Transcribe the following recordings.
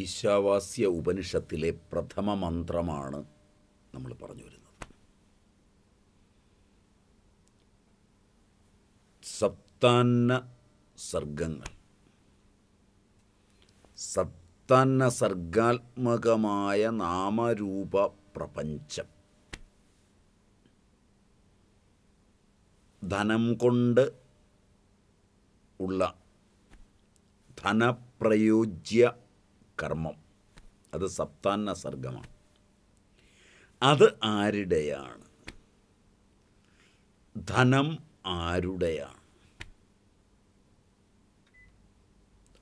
ഈശാവാസ്യ ഉപനിഷത്തിലെ പ്രഥമ മന്ത്രമാണ് നമ്മൾ പറഞ്ഞു വരുന്നത് സപ്താന്ന സർഗങ്ങൾ സപ്താന്ന സർഗാത്മകമായ നാമരൂപ പ്രപഞ്ചം ധനം കൊണ്ട് ഉള്ള ധനപ്രയോജ്യ കർമ്മം അത് സപ്താന്ന സർഗമാണ് അത് ആരുടെയാണ് ധനം ആരുടെയാണ്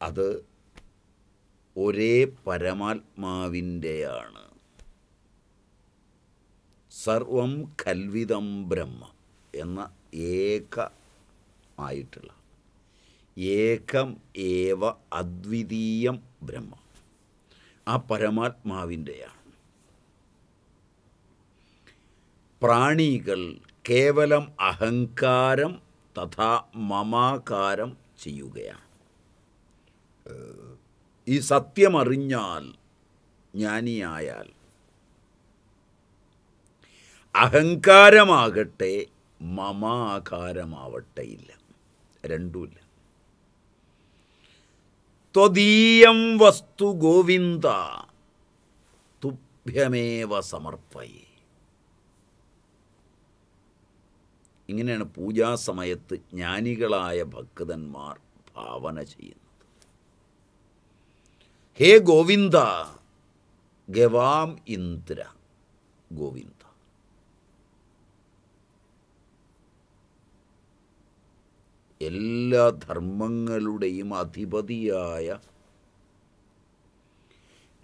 അത് ഒരേ പരമാത്മാവിൻ്റെയാണ് സർവം കൽവിതം ബ്രഹ്മ എന്ന ഏക ആയിട്ടുള്ള ഏകം ഏവ അദ്വിതീയം ബ്രഹ്മ ആ പരമാത്മാവിൻ്റെയാണ് പ്രാണികൾ കേവലം അഹങ്കാരം തഥാ മമാകാരം ചെയ്യുകയാണ് ഈ സത്യമറിഞ്ഞാൽ ജ്ഞാനിയായാൽ അഹങ്കാരമാകട്ടെ മമാകാരമാവട്ടെ ഇല്ല രണ്ടുമില്ല ത്വദീയം വസ്തു ഗോവിന്ദ തുഭ്യമേവ സമർപ്പയി ഇങ്ങനെയാണ് പൂജാസമയത്ത് ജ്ഞാനികളായ ഭക്തന്മാർ ഭാവന ചെയ്യുന്നത് ഹേ ഗോവിന്ദ ഗവാം ഇന്ദ്ര ഗോവിന്ദ എല്ലാ ധർമ്മങ്ങളുടെയും അധിപതിയായ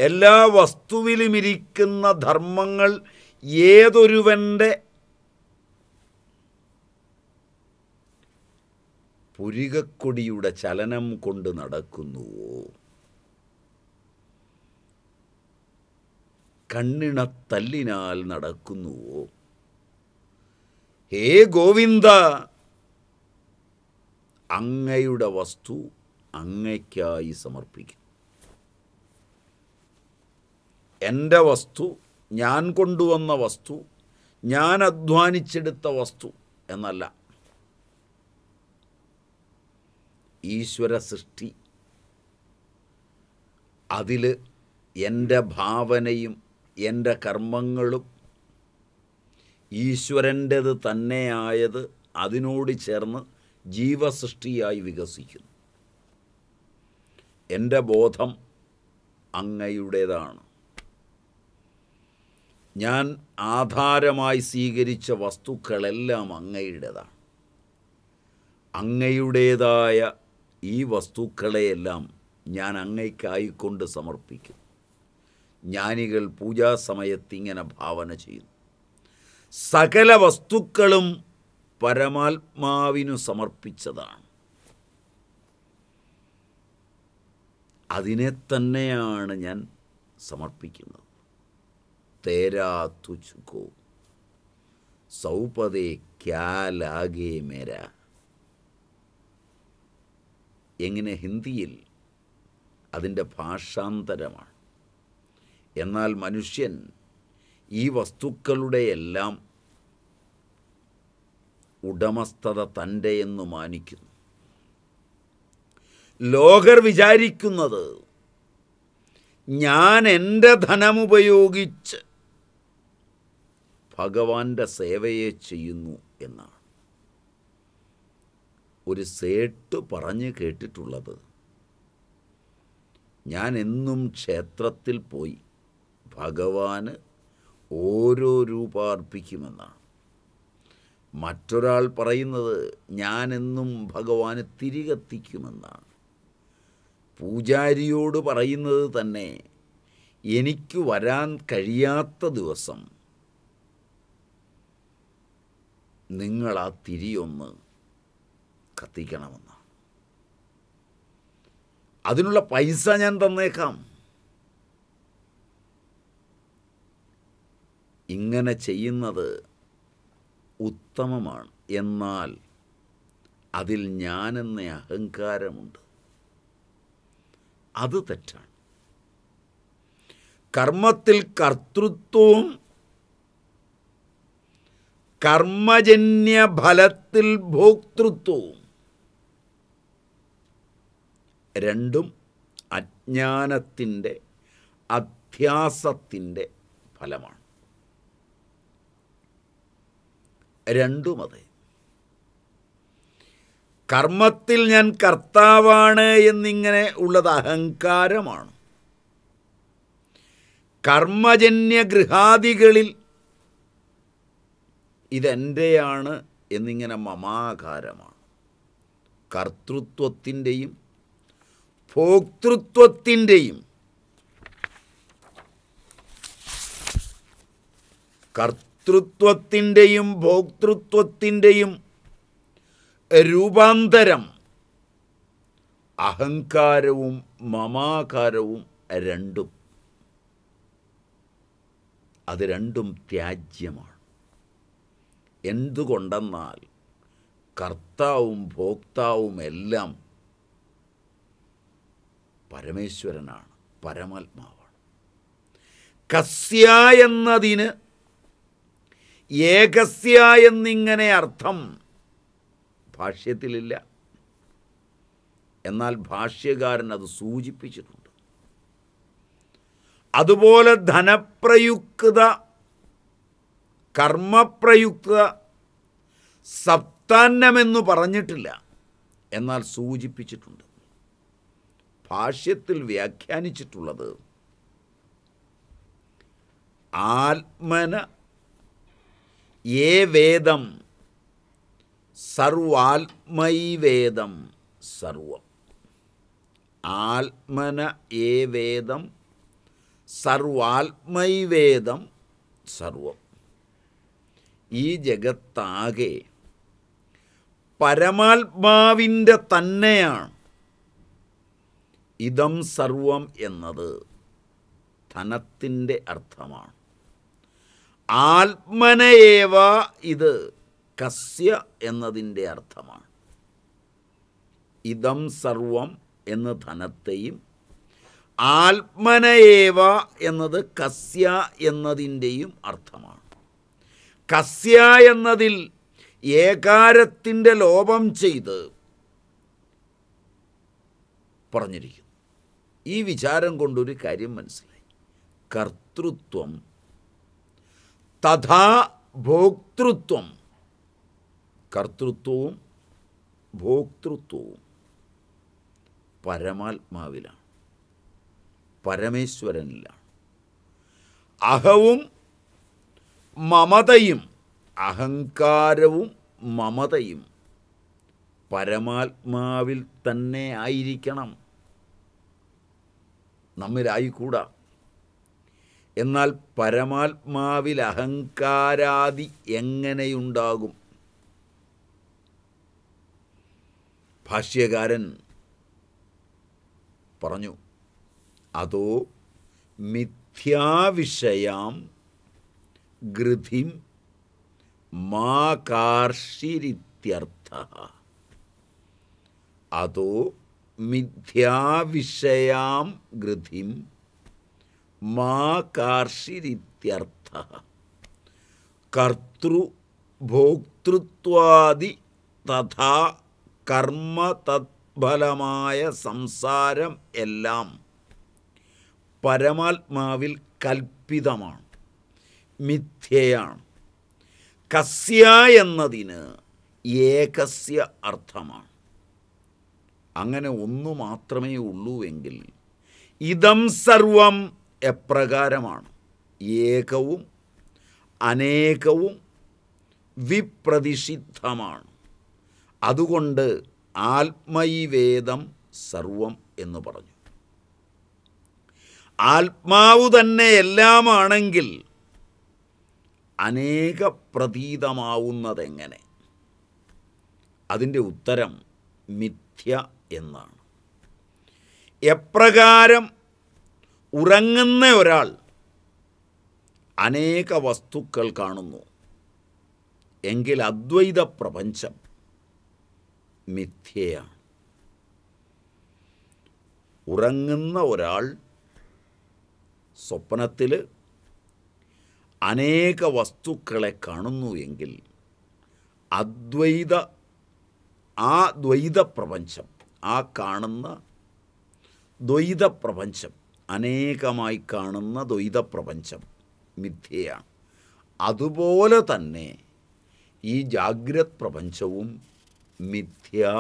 എല്ലാ വസ്തുവിലും ഇരിക്കുന്ന ധർമ്മങ്ങൾ ഏതൊരുവൻ്റെ പുരികക്കൊടിയുടെ ചലനം കൊണ്ട് നടക്കുന്നുവോ കണ്ണിണത്തല്ലിനാൽ നടക്കുന്നുവോ ഹേ ഗോവിന്ദ അങ്ങയുടെ വസ്തു അങ്ങയ്ക്കായി സമർപ്പിക്കും എൻ്റെ വസ്തു ഞാൻ കൊണ്ടുവന്ന വസ്തു ഞാൻ അധ്വാനിച്ചെടുത്ത വസ്തു എന്നല്ല ഈശ്വര സൃഷ്ടി അതിൽ എൻ്റെ ഭാവനയും എൻ്റെ കർമ്മങ്ങളും ഈശ്വരൻ്റെത് തന്നെയായത് അതിനോട് ചേർന്ന് ജീവസൃഷ്ടിയായി വികസിക്കുന്നു എൻ്റെ ബോധം അങ്ങയുടേതാണ് ഞാൻ ആധാരമായി സ്വീകരിച്ച വസ്തുക്കളെല്ലാം അങ്ങയുടേതാണ് അങ്ങയുടേതായ ഈ വസ്തുക്കളെയെല്ലാം ഞാൻ അങ്ങയ്ക്കായിക്കൊണ്ട് സമർപ്പിക്കും ജ്ഞാനികൾ പൂജാസമയത്ത് ഇങ്ങനെ ഭാവന ചെയ്യുന്നു സകല വസ്തുക്കളും പരമാത്മാവിനു സമർപ്പിച്ചതാണ് അതിനെ തന്നെയാണ് ഞാൻ സമർപ്പിക്കുന്നത് തേരാ തുച്ഛുക്കോ സൗപദേ ക്യാലാകേ മേര എങ്ങനെ ഹിന്ദിയിൽ അതിൻ്റെ ഭാഷാന്തരമാണ് എന്നാൽ മനുഷ്യൻ ഈ വസ്തുക്കളുടെയെല്ലാം ഉടമസ്ഥത തൻ്റെയെന്ന് മാനിക്കുന്നു ലോകർ വിചാരിക്കുന്നത് ഞാൻ എൻ്റെ ധനമുപയോഗിച്ച് ഭഗവാന്റെ സേവയെ ചെയ്യുന്നു എന്നാണ് ഒരു സേട്ട് പറഞ്ഞു കേട്ടിട്ടുള്ളത് ഞാൻ എന്നും ക്ഷേത്രത്തിൽ പോയി ഭഗവാന് ഓരോ രൂപ അർപ്പിക്കുമെന്നാണ് മറ്റൊരാൾ പറയുന്നത് ഞാനെന്നും ഭഗവാന് തിരികത്തിക്കുമെന്നാണ് പൂജാരിയോട് പറയുന്നത് തന്നെ എനിക്ക് വരാൻ കഴിയാത്ത ദിവസം നിങ്ങൾ ആ തിരിയൊന്ന് കത്തിക്കണമെന്നാണ് അതിനുള്ള പൈസ ഞാൻ തന്നേക്കാം ഇങ്ങനെ ചെയ്യുന്നത് ഉത്തമമാണ് എന്നാൽ അതിൽ ഞാനെന്ന അഹങ്കാരമുണ്ട് അത് തെറ്റാണ് കർമ്മത്തിൽ കർത്തൃത്വവും കർമ്മജന്യ ഫലത്തിൽ ഭോക്തൃത്വവും രണ്ടും അജ്ഞാനത്തിൻ്റെ അധ്യാസത്തിൻ്റെ ഫലമാണ് രണ്ടുമത് കർമ്മത്തിൽ ഞാൻ കർത്താവാണ് എന്നിങ്ങനെ ഉള്ളത് അഹങ്കാരമാണ് കർമ്മജന്യ ഗൃഹാദികളിൽ ഇതെൻ്റെയാണ് എന്നിങ്ങനെ മമാകാരമാണ് കർത്തൃത്വത്തിൻ്റെയും ഭോക്തൃത്വത്തിൻ്റെയും കർത്ത കർത്തൃത്വത്തിൻ്റെയും ഭോക്തൃത്വത്തിൻ്റെയും രൂപാന്തരം അഹങ്കാരവും മമാകാരവും രണ്ടും അത് രണ്ടും ത്യാജ്യമാണ് എന്തുകൊണ്ടെന്നാൽ കർത്താവും ഭോക്താവും എല്ലാം പരമേശ്വരനാണ് പരമാത്മാവാണ് കസ്യ എന്നതിന് ഏകസ്യ എന്നിങ്ങനെ അർത്ഥം ഭാഷ്യത്തിലില്ല എന്നാൽ ഭാഷ്യകാരൻ അത് സൂചിപ്പിച്ചിട്ടുണ്ട് അതുപോലെ ധനപ്രയുക്ത കർമ്മപ്രയുക്ത സപ്താന്നമെന്ന് പറഞ്ഞിട്ടില്ല എന്നാൽ സൂചിപ്പിച്ചിട്ടുണ്ട് ഭാഷ്യത്തിൽ വ്യാഖ്യാനിച്ചിട്ടുള്ളത് ആത്മന ഏ വേദം സർവാത്മൈവേദം സർവം ആത്മന ഏ വേദം സർവാത്മൈവേദം സർവം ഈ ജഗത്താകെ പരമാത്മാവിൻ്റെ തന്നെയാണ് ഇതം സർവം എന്നത് ധനത്തിൻ്റെ അർത്ഥമാണ് ആത്മനയേവ ഇത് കസ്യ എന്നതിൻ്റെ അർത്ഥമാണ് ഇതം സർവം എന്ന് ധനത്തെയും ആത്മനയേവ എന്നത് കസ്യ എന്നതിൻ്റെയും അർത്ഥമാണ് കസ്യ എന്നതിൽ ഏകാരത്തിൻ്റെ ലോപം ചെയ്ത് പറഞ്ഞിരിക്കുന്നു ഈ വിചാരം കൊണ്ടൊരു കാര്യം മനസ്സിലായി കർത്തൃത്വം തഥാ ഭോക്തൃത്വം കർത്തൃത്വവും ഭോക്തൃത്വവും പരമാത്മാവിലാണ് പരമേശ്വരനിലാണ് അഹവും മമതയും അഹങ്കാരവും മമതയും പരമാത്മാവിൽ തന്നെ ആയിരിക്കണം നമ്മിലായിക്കൂടാ എന്നാൽ പരമാത്മാവിൽ അഹങ്കാരാദി എങ്ങനെയുണ്ടാകും ഭാഷ്യകാരൻ പറഞ്ഞു അതോ മിഥ്യാവിഷയാം മാ കാർഷിരിത്യർത്ഥ അതോ മിഥ്യാവിഷയാം ഗൃധിം മാ കാർഷിരിത്യർത്ഥ കർത്തൃ ഭോക്തൃത്വാദി തഥാ കർമ്മ തത്ഫലമായ സംസാരം എല്ലാം പരമാത്മാവിൽ കൽപ്പിതമാണ് മിഥ്യയാണ് കസ്യ എന്നതിന് ഏകസ്യ അർത്ഥമാണ് അങ്ങനെ ഒന്നു മാത്രമേ ഉള്ളൂവെങ്കിൽ ഇതം സർവം എപ്രകാരമാണ് ഏകവും അനേകവും വിപ്രതിഷിദ്ധമാണ് അതുകൊണ്ട് ആത്മൈവേദം സർവം എന്ന് പറഞ്ഞു ആത്മാവ് തന്നെ എല്ലാമാണെങ്കിൽ അനേക പ്രതീതമാവുന്നതെങ്ങനെ അതിൻ്റെ ഉത്തരം മിഥ്യ എന്നാണ് എപ്രകാരം ഉറങ്ങുന്ന ഒരാൾ അനേക വസ്തുക്കൾ കാണുന്നു എങ്കിൽ അദ്വൈത പ്രപഞ്ചം മിഥ്യയാണ് ഉറങ്ങുന്ന ഒരാൾ സ്വപ്നത്തിൽ അനേക വസ്തുക്കളെ കാണുന്നു എങ്കിൽ അദ്വൈത ആ ദ്വൈത പ്രപഞ്ചം ആ കാണുന്ന ദ്വൈത പ്രപഞ്ചം അനേകമായി കാണുന്ന ദ്വൈതപ്രപഞ്ചം മിഥ്യയാണ് അതുപോലെ തന്നെ ഈ ജാഗ്രത് പ്രപഞ്ചവും മിഥ്യാ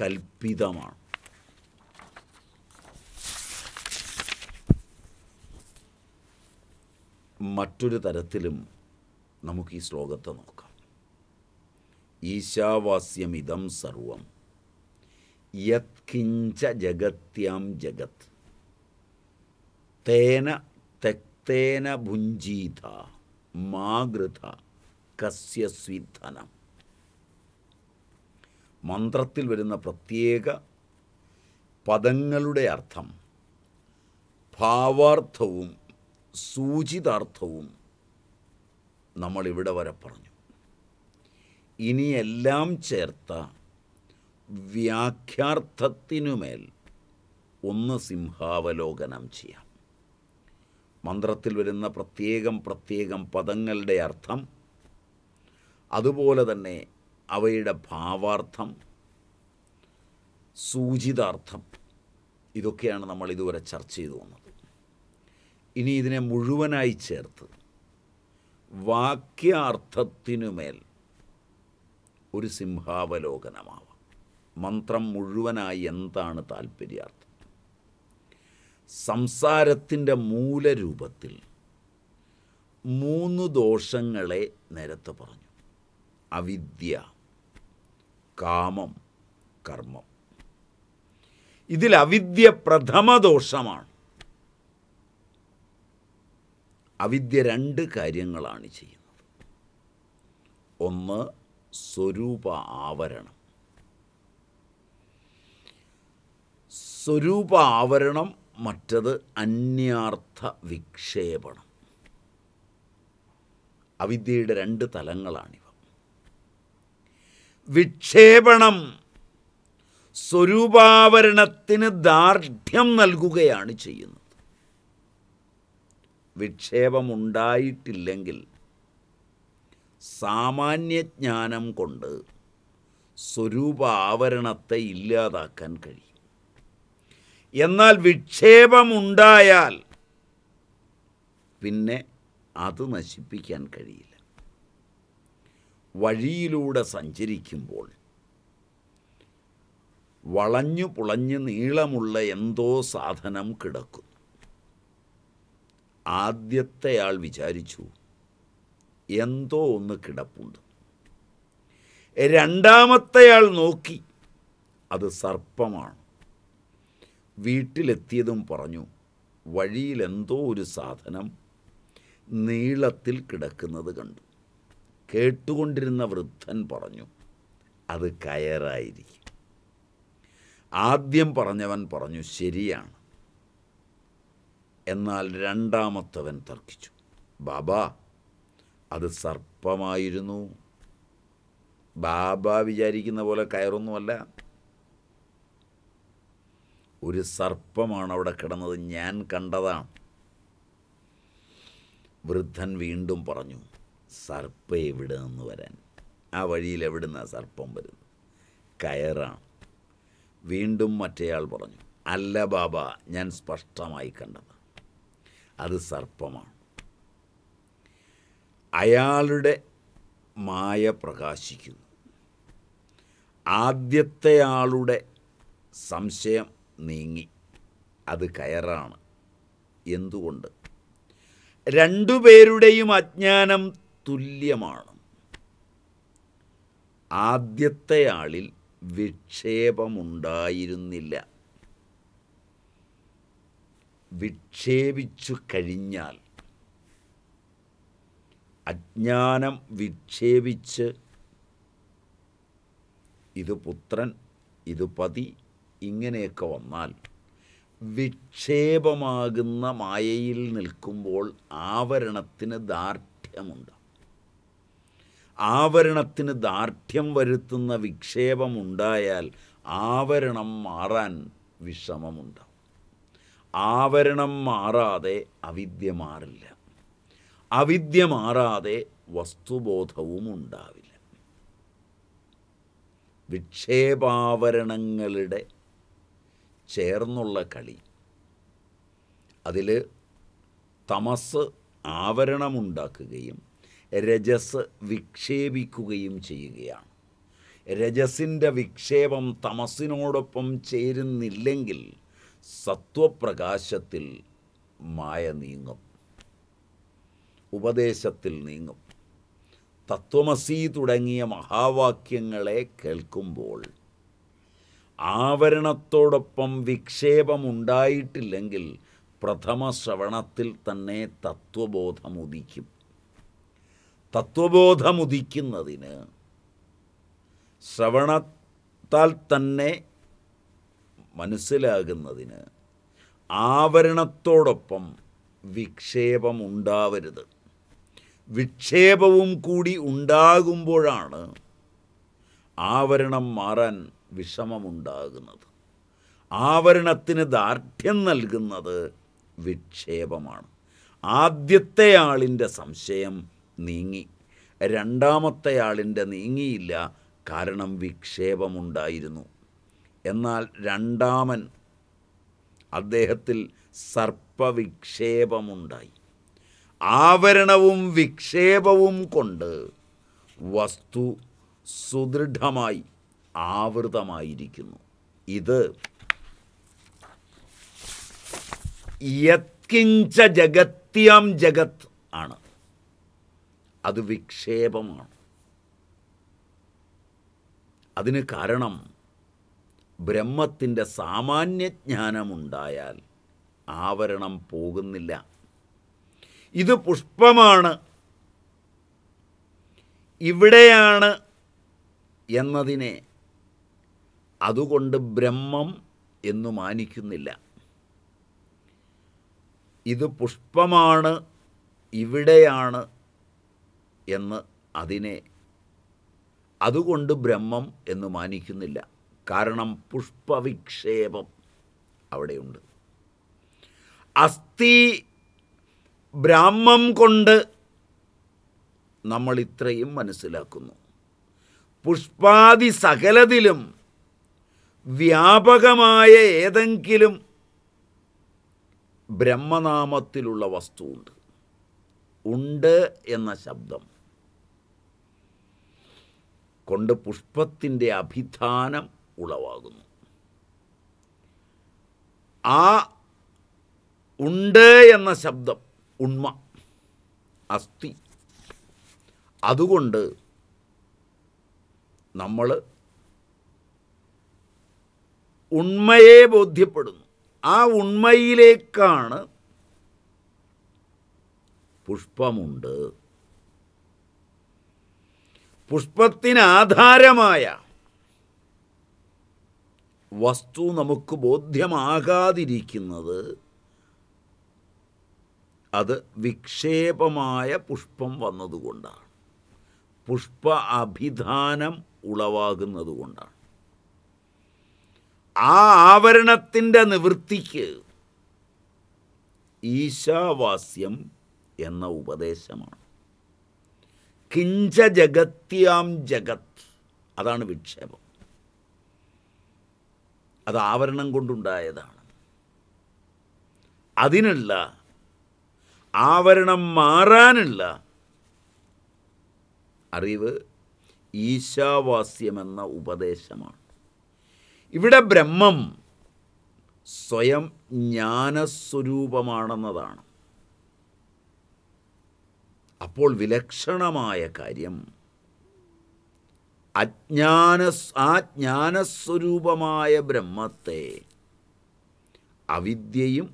കൽപ്പിതമാണ് മറ്റൊരു തരത്തിലും നമുക്ക് ഈ ശ്ലോകത്തെ നോക്കാം ഈശാവാസ്യമിതം സർവം യത്കിഞ്ച ജഗത്യാം ജഗത് തേന തെക്തേന ഭുഞ്ജീത മാകൃത കസ്യസ്വിധനം മന്ത്രത്തിൽ വരുന്ന പ്രത്യേക പദങ്ങളുടെ അർത്ഥം ഭാവാർത്ഥവും സൂചിതാർത്ഥവും നമ്മൾ ഇവിടെ വരെ പറഞ്ഞു ഇനിയെല്ലാം ചേർത്ത വ്യാഖ്യാർത്ഥത്തിനുമേൽ ഒന്ന് സിംഹാവലോകനം ചെയ്യാം മന്ത്രത്തിൽ വരുന്ന പ്രത്യേകം പ്രത്യേകം പദങ്ങളുടെ അർത്ഥം അതുപോലെ തന്നെ അവയുടെ ഭാവാർത്ഥം സൂചിതാർത്ഥം ഇതൊക്കെയാണ് നമ്മൾ ഇതുവരെ ചർച്ച ചെയ്തു വന്നത് ഇനി ഇതിനെ മുഴുവനായി ചേർത്ത് വാക്യാർത്ഥത്തിനുമേൽ ഒരു സിംഹാവലോകനമാവാം മന്ത്രം മുഴുവനായി എന്താണ് താല്പര്യാർത്ഥം സംസാരത്തിൻ്റെ മൂലരൂപത്തിൽ മൂന്ന് ദോഷങ്ങളെ നേരത്തെ പറഞ്ഞു അവിദ്യ കാമം കർമ്മം ഇതിൽ അവിദ്യ പ്രഥമ ദോഷമാണ് അവിദ്യ രണ്ട് കാര്യങ്ങളാണ് ചെയ്യുന്നത് ഒന്ന് സ്വരൂപ ആവരണം സ്വരൂപ ആവരണം മറ്റത് അന്യാർത്ഥ വിക്ഷേപണം അവിദ്യയുടെ രണ്ട് തലങ്ങളാണിവ വിക്ഷേപണം സ്വരൂപാവരണത്തിന് ദാർഢ്യം നൽകുകയാണ് ചെയ്യുന്നത് വിക്ഷേപമുണ്ടായിട്ടില്ലെങ്കിൽ സാമാന്യജ്ഞാനം കൊണ്ട് സ്വരൂപാവരണത്തെ ഇല്ലാതാക്കാൻ കഴിയും എന്നാൽ വിക്ഷേപമുണ്ടായാൽ പിന്നെ അത് നശിപ്പിക്കാൻ കഴിയില്ല വഴിയിലൂടെ സഞ്ചരിക്കുമ്പോൾ വളഞ്ഞു പുളഞ്ഞ് നീളമുള്ള എന്തോ സാധനം കിടക്കുന്നു ആദ്യത്തെയാൾ വിചാരിച്ചു എന്തോ ഒന്ന് കിടപ്പുണ്ട് രണ്ടാമത്തെയാൾ നോക്കി അത് സർപ്പമാണ് വീട്ടിലെത്തിയതും പറഞ്ഞു വഴിയിലെന്തോ ഒരു സാധനം നീളത്തിൽ കിടക്കുന്നത് കണ്ടു കേട്ടുകൊണ്ടിരുന്ന വൃദ്ധൻ പറഞ്ഞു അത് കയറായിരിക്കും ആദ്യം പറഞ്ഞവൻ പറഞ്ഞു ശരിയാണ് എന്നാൽ രണ്ടാമത്തവൻ തർക്കിച്ചു ബാബാ അത് സർപ്പമായിരുന്നു ബാബ വിചാരിക്കുന്ന പോലെ കയറൊന്നുമല്ല ഒരു സർപ്പമാണ് അവിടെ കിടന്നത് ഞാൻ കണ്ടതാണ് വൃദ്ധൻ വീണ്ടും പറഞ്ഞു സർപ്പ എവിടെ നിന്ന് വരാൻ ആ വഴിയിൽ എവിടുന്നാണ് സർപ്പം വരുന്നത് കയറാണ് വീണ്ടും മറ്റേയാൾ പറഞ്ഞു അല്ല ബാബ ഞാൻ സ്പഷ്ടമായി കണ്ടത് അത് സർപ്പമാണ് അയാളുടെ മായ പ്രകാശിക്കുന്നു ആദ്യത്തെ ആളുടെ സംശയം നീങ്ങി അത് കയറാണ് എന്തുകൊണ്ട് രണ്ടുപേരുടെയും അജ്ഞാനം തുല്യമാണ് ആദ്യത്തെ ആളിൽ വിക്ഷേപമുണ്ടായിരുന്നില്ല വിക്ഷേപിച്ചു കഴിഞ്ഞാൽ അജ്ഞാനം വിക്ഷേപിച്ച് ഇത് പുത്രൻ ഇത് പതി ഇങ്ങനെയൊക്കെ വന്നാൽ വിക്ഷേപമാകുന്ന മായയിൽ നിൽക്കുമ്പോൾ ആവരണത്തിന് ദാർഢ്യമുണ്ട് ആവരണത്തിന് ദാർഢ്യം വരുത്തുന്ന വിക്ഷേപമുണ്ടായാൽ ആവരണം മാറാൻ വിഷമമുണ്ട് ആവരണം മാറാതെ അവിദ്യ മാറില്ല അവിദ്യ മാറാതെ വസ്തുബോധവും ഉണ്ടാവില്ല വിക്ഷേപാവരണങ്ങളുടെ ചേർന്നുള്ള കളി അതിൽ തമസ് ആവരണമുണ്ടാക്കുകയും രജസ് വിക്ഷേപിക്കുകയും ചെയ്യുകയാണ് രജസിൻ്റെ വിക്ഷേപം തമസിനോടൊപ്പം ചേരുന്നില്ലെങ്കിൽ സത്വപ്രകാശത്തിൽ മായ നീങ്ങും ഉപദേശത്തിൽ നീങ്ങും തത്വമസി തുടങ്ങിയ മഹാവാക്യങ്ങളെ കേൾക്കുമ്പോൾ ആവരണത്തോടൊപ്പം വിക്ഷേപമുണ്ടായിട്ടില്ലെങ്കിൽ പ്രഥമ ശ്രവണത്തിൽ തന്നെ തത്വബോധമുദിക്കും തത്വബോധമുദിക്കുന്നതിന് ശ്രവണത്താൽ തന്നെ മനസ്സിലാകുന്നതിന് ആവരണത്തോടൊപ്പം വിക്ഷേപമുണ്ടാവരുത് വിക്ഷേപവും കൂടി ഉണ്ടാകുമ്പോഴാണ് ആവരണം മാറാൻ വിഷമമുണ്ടാകുന്നത് ആവരണത്തിന് ദാർഢ്യം നൽകുന്നത് വിക്ഷേപമാണ് ആദ്യത്തെ ആളിൻ്റെ സംശയം നീങ്ങി രണ്ടാമത്തെ ആളിൻ്റെ നീങ്ങിയില്ല കാരണം വിക്ഷേപമുണ്ടായിരുന്നു എന്നാൽ രണ്ടാമൻ അദ്ദേഹത്തിൽ സർപ്പവിക്ഷേപമുണ്ടായി ആവരണവും വിക്ഷേപവും കൊണ്ട് വസ്തു സുദൃഢമായി ആവൃതമായിരിക്കുന്നു ഇത് യത്കിഞ്ച ജഗത്യം ജഗത് ആണ് അത് വിക്ഷേപമാണ് അതിന് കാരണം ബ്രഹ്മത്തിൻ്റെ സാമാന്യജ്ഞാനമുണ്ടായാൽ ആവരണം പോകുന്നില്ല ഇത് പുഷ്പമാണ് ഇവിടെയാണ് എന്നതിനെ അതുകൊണ്ട് ബ്രഹ്മം എന്നു മാനിക്കുന്നില്ല ഇത് പുഷ്പമാണ് ഇവിടെയാണ് എന്ന് അതിനെ അതുകൊണ്ട് ബ്രഹ്മം എന്ന് മാനിക്കുന്നില്ല കാരണം പുഷ്പവിക്ഷേപം അവിടെയുണ്ട് അസ്ഥി ബ്രാഹ്മം കൊണ്ട് നമ്മൾ ഇത്രയും മനസ്സിലാക്കുന്നു പുഷ്പാദി സകലതിലും വ്യാപകമായ ഏതെങ്കിലും ബ്രഹ്മനാമത്തിലുള്ള വസ്തുവുണ്ട് ഉണ്ട് എന്ന ശബ്ദം കൊണ്ട് പുഷ്പത്തിൻ്റെ അഭിധാനം ഉളവാകുന്നു ആ ഉണ്ട് എന്ന ശബ്ദം ഉണ്മ അസ്ഥി അതുകൊണ്ട് നമ്മൾ ഉണ്മയെ ബോധ്യപ്പെടുന്നു ആ ഉണ്മയിലേക്കാണ് പുഷ്പമുണ്ട് പുഷ്പത്തിനാധാരമായ ആധാരമായ വസ്തു നമുക്ക് ബോധ്യമാകാതിരിക്കുന്നത് അത് വിക്ഷേപമായ പുഷ്പം വന്നതുകൊണ്ടാണ് പുഷ്പ അഭിധാനം ഉളവാകുന്നതുകൊണ്ടാണ് ആ ആവരണത്തിൻ്റെ നിവൃത്തിക്ക് ഈശാവാസ്യം എന്ന ഉപദേശമാണ് കിഞ്ച ജഗത്യാം ജഗത് അതാണ് വിക്ഷേപം അത് ആവരണം കൊണ്ടുണ്ടായതാണ് അതിനുള്ള ആവരണം മാറാനുള്ള അറിവ് ഈശാവാസ്യമെന്ന ഉപദേശമാണ് ഇവിടെ ബ്രഹ്മം സ്വയം ജ്ഞാനസ്വരൂപമാണെന്നതാണ് അപ്പോൾ വിലക്ഷണമായ കാര്യം അജ്ഞാന ആ ജ്ഞാനസ്വരൂപമായ ബ്രഹ്മത്തെ അവിദ്യയും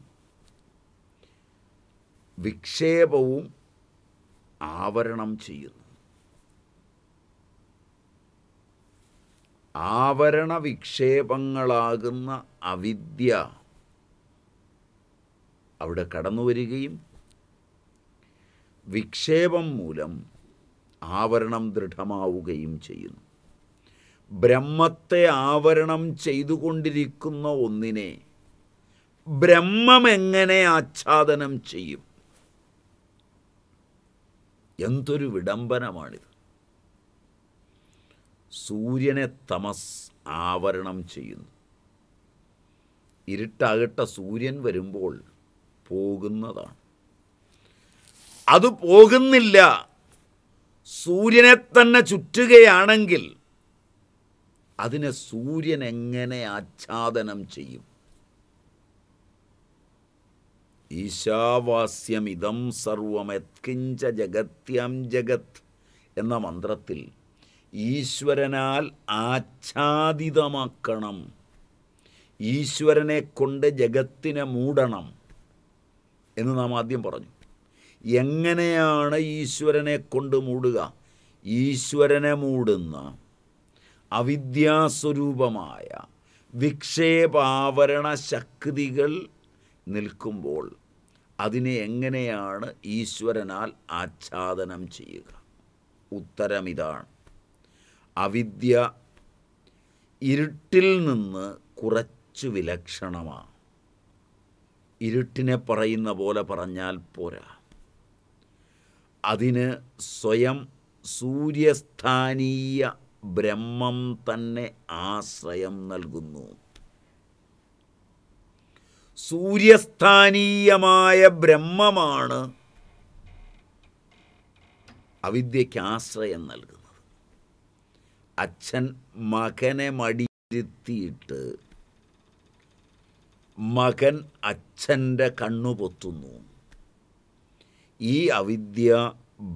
വിക്ഷേപവും ആവരണം ചെയ്യുന്നു ആവരണ വിക്ഷേപങ്ങളാകുന്ന അവിദ്യ അവിടെ കടന്നു വരികയും വിക്ഷേപം മൂലം ആവരണം ദൃഢമാവുകയും ചെയ്യുന്നു ബ്രഹ്മത്തെ ആവരണം ചെയ്തുകൊണ്ടിരിക്കുന്ന ഒന്നിനെ ബ്രഹ്മം എങ്ങനെ ആച്ഛാദനം ചെയ്യും എന്തൊരു വിഡംബനമാണിത് സൂര്യനെ തമസ് ആവരണം ചെയ്യുന്നു ഇരുട്ടകട്ട സൂര്യൻ വരുമ്പോൾ പോകുന്നതാണ് അത് പോകുന്നില്ല സൂര്യനെ തന്നെ ചുറ്റുകയാണെങ്കിൽ അതിനെ സൂര്യൻ എങ്ങനെ ആച്ഛാദനം ചെയ്യും ഈശാവാസ്യം ഇതം സർവമെത്കിഞ്ച ജഗത്യം ജഗത് എന്ന മന്ത്രത്തിൽ ഈശ്വരനാൽ ആച്ഛാദിതമാക്കണം ഈശ്വരനെ കൊണ്ട് ജഗത്തിനെ മൂടണം എന്ന് നാം ആദ്യം പറഞ്ഞു എങ്ങനെയാണ് ഈശ്വരനെ കൊണ്ട് മൂടുക ഈശ്വരനെ മൂടുന്ന അവിദ്യാസ്വരൂപമായ വിക്ഷേപാവരണ ശക്തികൾ നിൽക്കുമ്പോൾ അതിനെ എങ്ങനെയാണ് ഈശ്വരനാൽ ആച്ഛാദനം ചെയ്യുക ഉത്തരമിതാണ് അവിദ്യ ഇരുട്ടിൽ നിന്ന് കുറച്ച് വിലക്ഷണമാണ് ഇരുട്ടിനെ പറയുന്ന പോലെ പറഞ്ഞാൽ പോരാ അതിന് സ്വയം സൂര്യസ്ഥാനീയ ബ്രഹ്മം തന്നെ ആശ്രയം നൽകുന്നു സൂര്യസ്ഥാനീയമായ ബ്രഹ്മമാണ് അവിദ്യയ്ക്ക് ആശ്രയം നൽകുന്നത് അച്ഛൻ മകനെ മടിയിരുത്തിയിട്ട് മകൻ അച്ഛൻ്റെ കണ്ണു പൊത്തുന്നു ഈ അവിദ്യ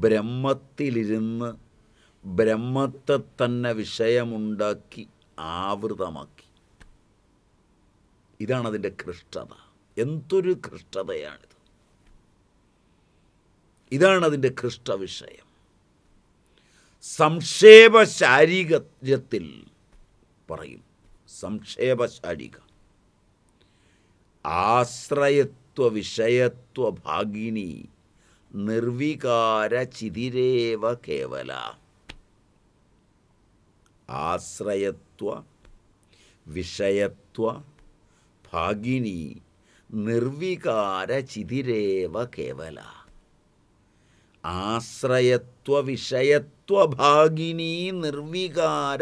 ബ്രഹ്മത്തിലിരുന്ന് ബ്രഹ്മത്തെ തന്നെ വിഷയമുണ്ടാക്കി ആവൃതമാക്കി ഇതാണ് അതിൻ്റെ കൃഷ്ടത എന്തൊരു കൃഷ്ടതയാണിത് ഇതാണ് അതിൻ്റെ കൃഷ്ട വിഷയം സംക്ഷേപ പറയും സംക്ഷേപ ആശ്രയത്വ വിഷയത്വ ഭാഗിനി നിർവികാര ചിതിരേവ കേവല ആശ്രയത്വ വിഷയത്വ ഭാഗിനി നിർവികാര ചിതിരേവ കേവല ആശ്രയത്വ വിഷയത്വ സത്വഭാഗിനി നിർവികാര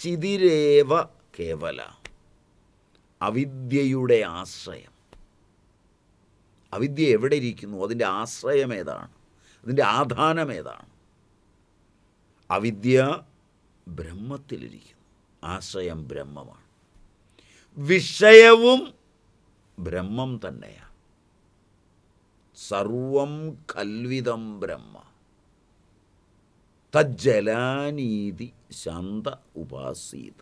ചിതിരേവ കേവല അവിദ്യയുടെ ആശ്രയം അവിദ്യ എവിടെ ഇരിക്കുന്നു അതിൻ്റെ ആശ്രയം ഏതാണ് അതിൻ്റെ ആധാനം ഏതാണ് അവിദ്യ ബ്രഹ്മത്തിലിരിക്കുന്നു ആശ്രയം ബ്രഹ്മമാണ് വിഷയവും ബ്രഹ്മം തന്നെയാണ് സർവം കൽവിതം ബ്രഹ്മ തജ്ജലാനീതി ശാന്ത ഉപാസീത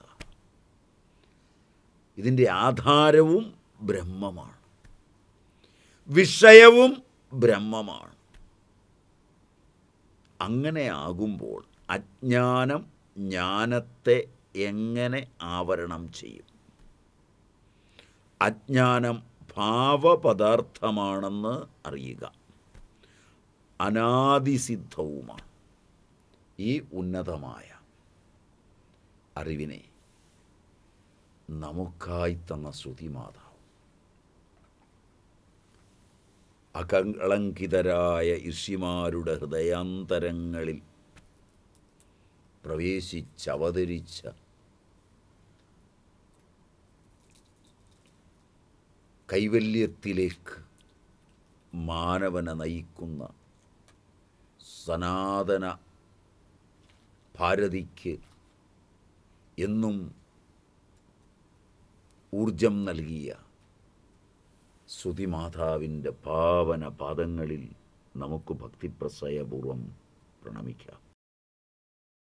ഇതിൻ്റെ ആധാരവും ബ്രഹ്മമാണ് വിഷയവും ബ്രഹ്മമാണ് അങ്ങനെയാകുമ്പോൾ അജ്ഞാനം ജ്ഞാനത്തെ എങ്ങനെ ആവരണം ചെയ്യും അജ്ഞാനം ഭാവപദാർത്ഥമാണെന്ന് അറിയുക അനാദിസിദ്ധവുമാണ് ഈ ഉന്നതമായ അറിവിനെ നമുക്കായി തന്ന മാതാവ് അകളങ്കിതരായ ഇഷിമാരുടെ ഹൃദയാന്തരങ്ങളിൽ പ്രവേശിച്ചവതരിച്ച കൈവല്യത്തിലേക്ക് മാനവനെ നയിക്കുന്ന സനാതന ഭാരതിക്ക് എന്നും ഊർജം നൽകിയ ശ്രുതിമാതാവിൻ്റെ പാവന പാദങ്ങളിൽ നമുക്ക് ഭക്തിപ്രസയപൂർവം പ്രണമിക്കാം